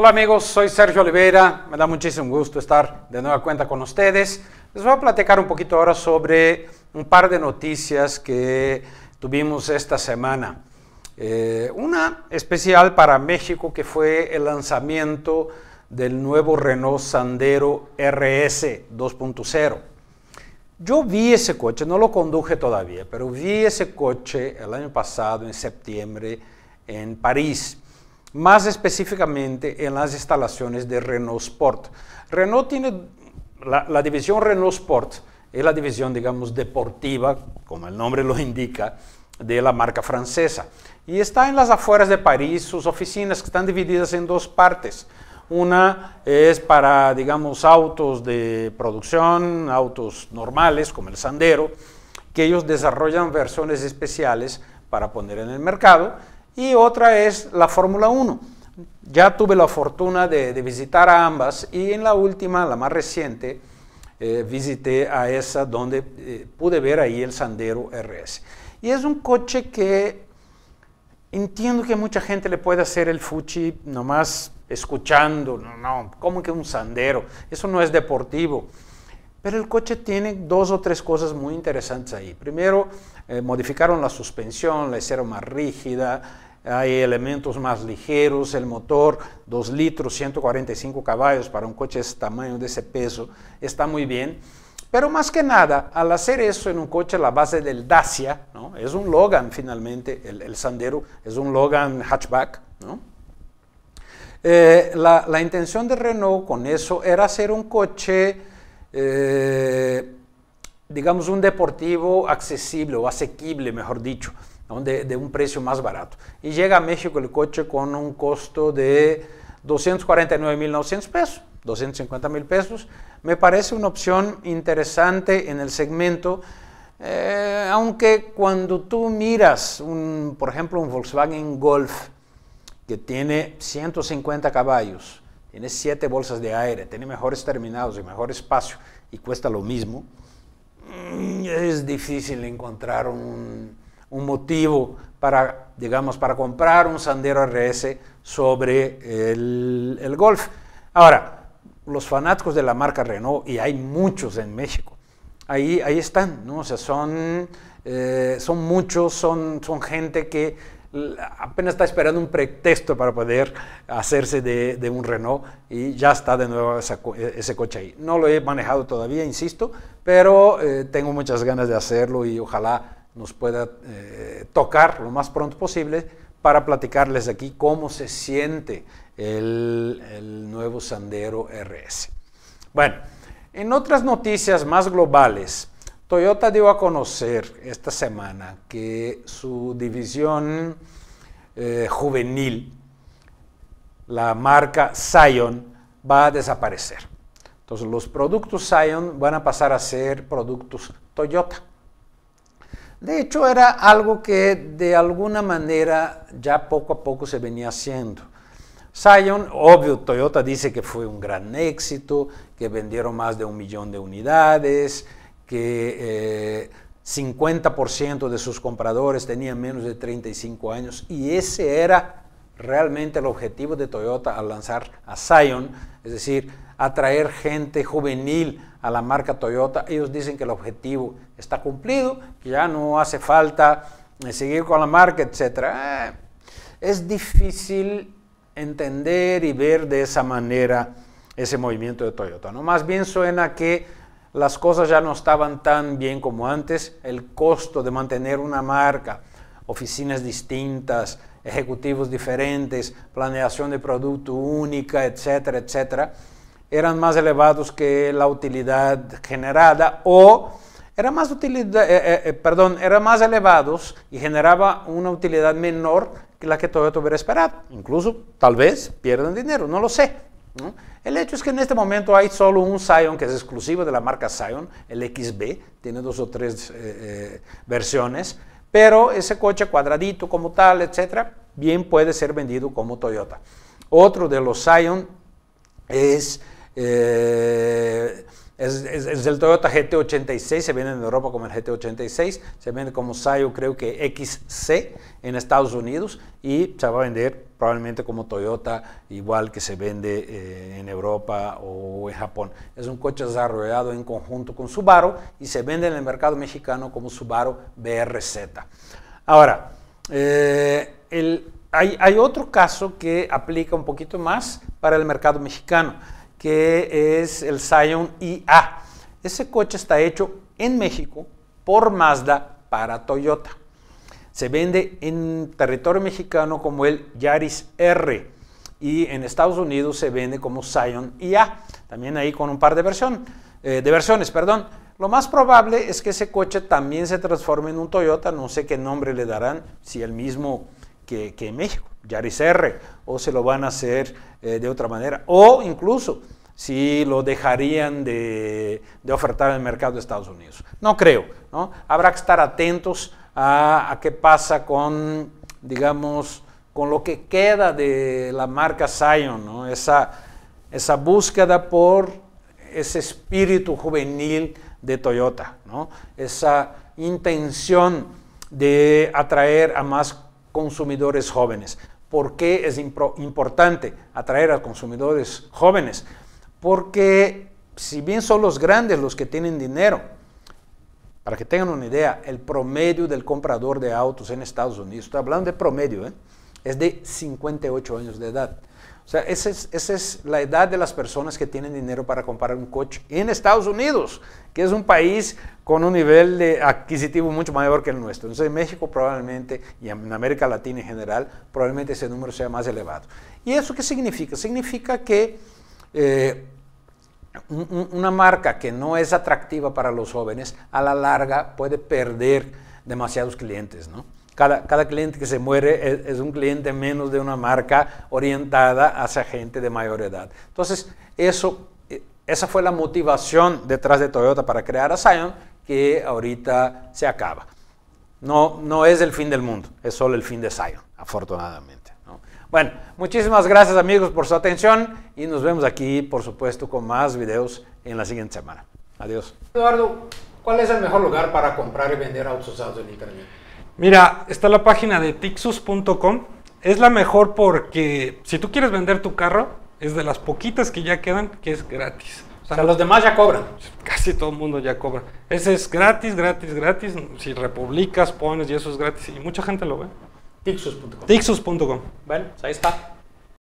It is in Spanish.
Hola amigos, soy Sergio Oliveira, me da muchísimo gusto estar de nueva cuenta con ustedes. Les voy a platicar un poquito ahora sobre un par de noticias que tuvimos esta semana. Eh, una especial para México que fue el lanzamiento del nuevo Renault Sandero RS 2.0. Yo vi ese coche, no lo conduje todavía, pero vi ese coche el año pasado, en septiembre, en París más específicamente en las instalaciones de Renault Sport. Renault tiene la, división Renault Sport, es la división, digamos, deportiva, como el nombre lo indica, de la marca francesa. Y está en las afueras de París, sus oficinas que están divididas en dos partes. Una es para, digamos, autos de producción, autos normales como el Sandero, que ellos desarrollan versiones especiales para poner en el mercado y otra es la Fórmula 1. Ya tuve la fortuna de, visitar a ambas y en la última, la más reciente, eh, visité a esa donde eh, pude ver ahí el Sandero RS. Y es un coche que entiendo que mucha gente le puede hacer el fuchi nomás escuchando, no, no, ¿cómo que un Sandero? Eso no es deportivo. Pero el coche tiene dos o tres cosas muy interesantes ahí. Primero, eh, modificaron la suspensión, la hicieron más rígida, hay elementos más ligeros, el motor 2 litros, 145 caballos para un coche de ese tamaño, de ese peso, está muy bien. Pero más que nada, al hacer eso en un coche a la base del Dacia, ¿no? es un Logan finalmente, el, Sandero es un Logan hatchback, ¿no? Eh, la intención de Renault con eso era hacer un coche eh, digamos, un deportivo accesible o asequible, mejor dicho, de, un precio más barato. Y llega a México el coche con un costo de 249.900 pesos, 250.000 pesos. Me parece una opción interesante en el segmento. Eh, aunque cuando tú miras, un, por ejemplo, un Volkswagen Golf que tiene 150 caballos, Tienes siete bolsas de aire, tiene mejores terminados y mejor espacio y cuesta lo mismo. Mm, es difícil encontrar un, motivo para, digamos, para comprar un Sandero RS sobre el, Golf. Ahora, los fanáticos de la marca Renault, y hay muchos en México, ahí, ahí están, ¿no? O sea, son, eh, son muchos, son, son gente que apenas está esperando un pretexto para poder hacerse de, un Renault y ya está de nuevo e, ese coche ahí. No lo he manejado todavía, insisto, pero eh, tengo muchas ganas de hacerlo y ojalá nos pueda eh, tocar lo más pronto posible para platicarles aquí cómo se siente el nuevo Sandero RS. Bueno, en otras noticias más globales, Toyota dio a conocer esta semana que su división eh, juvenil, la marca Scion, va a desaparecer. Entonces los productos Scion van a pasar a ser productos Toyota. De hecho, era algo que de alguna manera ya poco a poco se venía haciendo. Scion, obvio, Toyota dice que fue un gran éxito, que vendieron más de un millón de unidades, que 50% eh, de sus compradores tenían menos de 35 años y ese era realmente el objetivo de Toyota al lanzar a Scion, es decir, atraer gente juvenil a la marca Toyota. Ellos dicen que el objetivo está cumplido, que ya no hace falta eh, seguir con la marca, etc. Eh, es difícil entender y ver de esa manera ese movimiento de Toyota. ¿no? Más bien suena que las cosas ya no estaban tan bien como antes, el costo de mantener una marca, oficinas distintas, ejecutivos diferentes, planeación de producto única, etcétera, etcétera, eran más elevados que la utilidad generada o era más eh, eh, eh, perdón, eran más elevados y generaba una utilidad menor que la que Toyota hubiera esperado. Incluso tal vez pierdan dinero, no lo sé, el hecho es que en este momento hay solo un Scion que es exclusivo de la marca Scion, el XB, tiene dos o tres eh, eh, versiones, pero ese coche cuadradito como tal, etcétera, bien puede ser vendido como Toyota. Otro de los Scion es... Eh, es, el Toyota GT86, se vende en Europa como el GT86, se vende como Sayo creo que XC en Estados Unidos y se va a vender probablemente como Toyota, igual que se vende eh, en Europa o en Japón. Es un coche desarrollado en conjunto con Subaru y se vende en el mercado mexicano como Subaru BRZ. Ahora, eh, hay, hay otro caso que aplica un poquito más para el mercado mexicano que es el Scion IA. Ese coche está hecho en México por Mazda para Toyota. Se vende en territorio mexicano como el Yaris R y en Estados Unidos se vende como Scion IA, también ahí con un par eh, de, versiones. Perdón. Lo más probable es que ese coche también se transforme en un Toyota, no sé qué nombre le darán, si el mismo que, que México. Yaris R, o se lo van a hacer eh, de otra manera, o incluso si lo dejarían de, ofertar en el mercado de Estados Unidos. No creo, ¿no? Habrá que estar atentos a, qué pasa con, digamos, con lo que queda de la marca Zion, ¿no? esa, esa búsqueda por ese espíritu juvenil de Toyota, ¿no? esa intención de atraer a más consumidores jóvenes. ¿Por qué es importante atraer a consumidores jóvenes? Porque si bien son los grandes los que tienen dinero, para que tengan una idea, el promedio del comprador de autos en Estados Unidos, estoy hablando de promedio, ¿eh? es de 58 años de edad. O sea, esa es, la edad de las personas que tienen dinero para comprar un coche en Estados Unidos, que es un país con un nivel de adquisitivo mucho mayor que el nuestro. Entonces, en México probablemente, y en América Latina en general, probablemente ese número sea más elevado. ¿Y eso qué significa? Significa que eh, una marca que no es atractiva para los jóvenes, a la larga puede perder demasiados clientes, ¿no? Cada, cada cliente que se muere es, un cliente menos de una marca orientada hacia gente de mayor edad. Entonces, eso, eh, esa fue la motivación detrás de Toyota para crear a Scion, que ahorita se acaba. No, no es el fin del mundo, es solo el fin de Scion, afortunadamente. Bueno, muchísimas gracias amigos por su atención y nos vemos aquí, por supuesto, con más videos en la siguiente semana. Adiós. Eduardo, ¿cuál es el mejor lugar para comprar y vender autos usados en Internet? Mira, está la página de tixus.com. Es la mejor porque si tú quieres vender tu carro, es de las poquitas que ya quedan que es gratis. O sea, los demás ya cobran. Casi todo el mundo ya cobra. Ese es gratis, gratis, gratis. Si republicas, pones y eso es gratis. Y mucha gente lo ve. Tixus.com. Tixus.com. Bueno, pues ahí está.